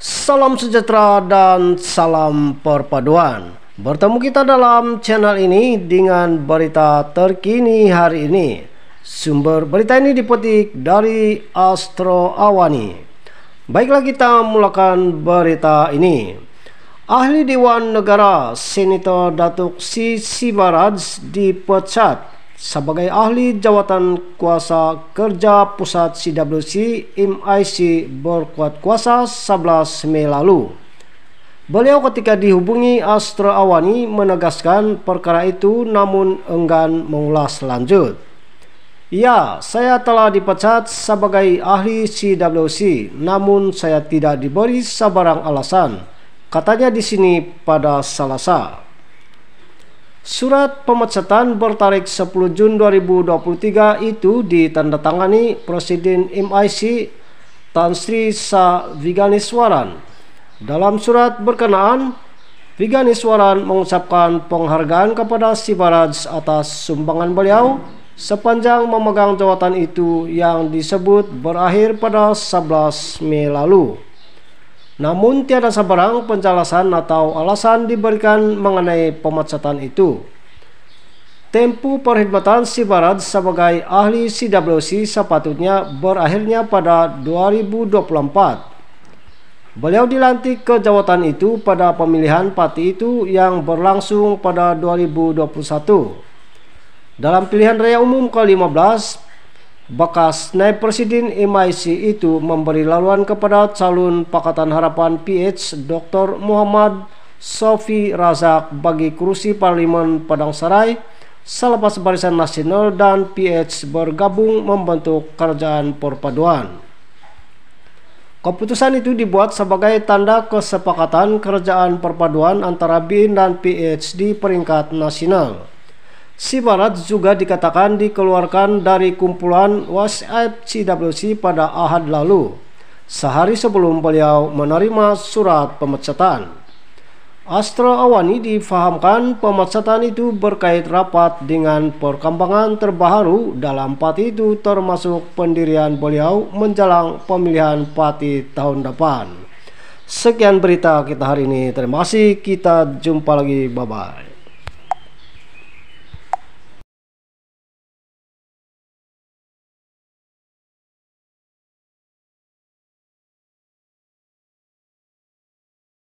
Salam sejahtera dan salam perpaduan. Bertemu kita dalam channel ini dengan berita terkini hari ini. Sumber berita ini dipetik dari Astro Awani. Baiklah kita mulakan berita ini. Ahli Dewan Negara Senator Datuk C. Sibaraj dipecat sebagai ahli jawatan kuasa kerja pusat CWC MIC berkuat kuasa 11 Mei lalu. Beliau ketika dihubungi Astro Awani menegaskan perkara itu namun enggan mengulas lanjut. Ya, saya telah dipecat sebagai ahli CWC, namun saya tidak diberi sebarang alasan Katanya di sini pada Selasa. Surat pemecatan bertarik 10 Jun 2023 itu ditandatangani Presiden MIC Tan Sri Sa Viganiswaran. Dalam surat berkenaan, Viganiswaran mengucapkan penghargaan kepada Sivaraj atas sumbangan beliau sepanjang memegang jawatan itu yang disebut berakhir pada 11 Mei lalu. Namun tiada sebarang penjelasan atau alasan diberikan mengenai pemecatan itu. Tempo perkhidmatan si sebagai ahli CWC sepatutnya berakhirnya pada 2024. Beliau dilantik ke jawatan itu pada pemilihan parti itu yang berlangsung pada 2021. Dalam pilihan raya umum ke-15, Bekas Naib Presiden MIC itu memberi laluan kepada calon Pakatan Harapan PH Dr. Muhammad Sofi Razak bagi kursi parlimen Padang Serai selepas Barisan Nasional dan PH bergabung membentuk kerjaan perpaduan. Keputusan itu dibuat sebagai tanda kesepakatan kerjaan perpaduan antara BIN dan PH di peringkat nasional. Sibarat juga dikatakan dikeluarkan dari kumpulan WhatsApp CWC pada Ahad lalu, sehari sebelum beliau menerima surat pemecatan. Astro Awani difahamkan pemecatan itu berkait rapat dengan perkembangan terbaru dalam parti itu termasuk pendirian beliau menjelang pemilihan parti tahun depan. Sekian berita kita hari ini. Terima kasih. Kita jumpa lagi. Bye-bye.